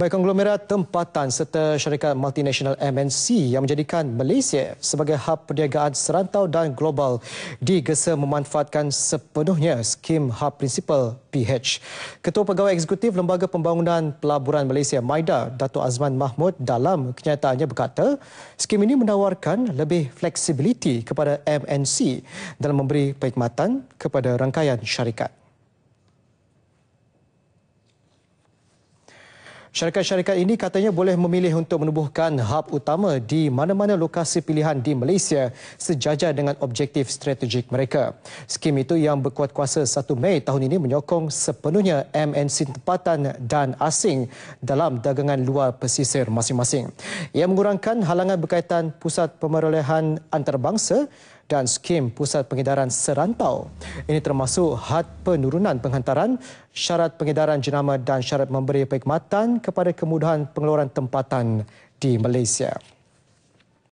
Baik konglomerat tempatan serta syarikat multinasional MNC yang menjadikan Malaysia sebagai hub perniagaan serantau dan global digesa memanfaatkan sepenuhnya skim hub prinsipal PH. Ketua Pegawai Eksekutif Lembaga Pembangunan Pelaburan Malaysia MAIDA, Dato' Azman Mahmud dalam kenyataannya berkata, skim ini menawarkan lebih fleksibiliti kepada MNC dalam memberi perkhidmatan kepada rangkaian syarikat. Syarikat-syarikat ini katanya boleh memilih untuk menubuhkan hub utama di mana-mana lokasi pilihan di Malaysia sejajar dengan objektif strategik mereka. Skim itu yang berkuat kuasa 1 Mei tahun ini menyokong sepenuhnya MNC tempatan dan asing dalam dagangan luar pesisir masing-masing. Ia mengurangkan halangan berkaitan pusat pemerolehan antarabangsa dan skim pusat pengedaran serantau. Ini termasuk had penurunan penghantaran, syarat pengedaran jenama dan syarat memberi perkhidmatan kepada kemudahan pengeluaran tempatan di Malaysia.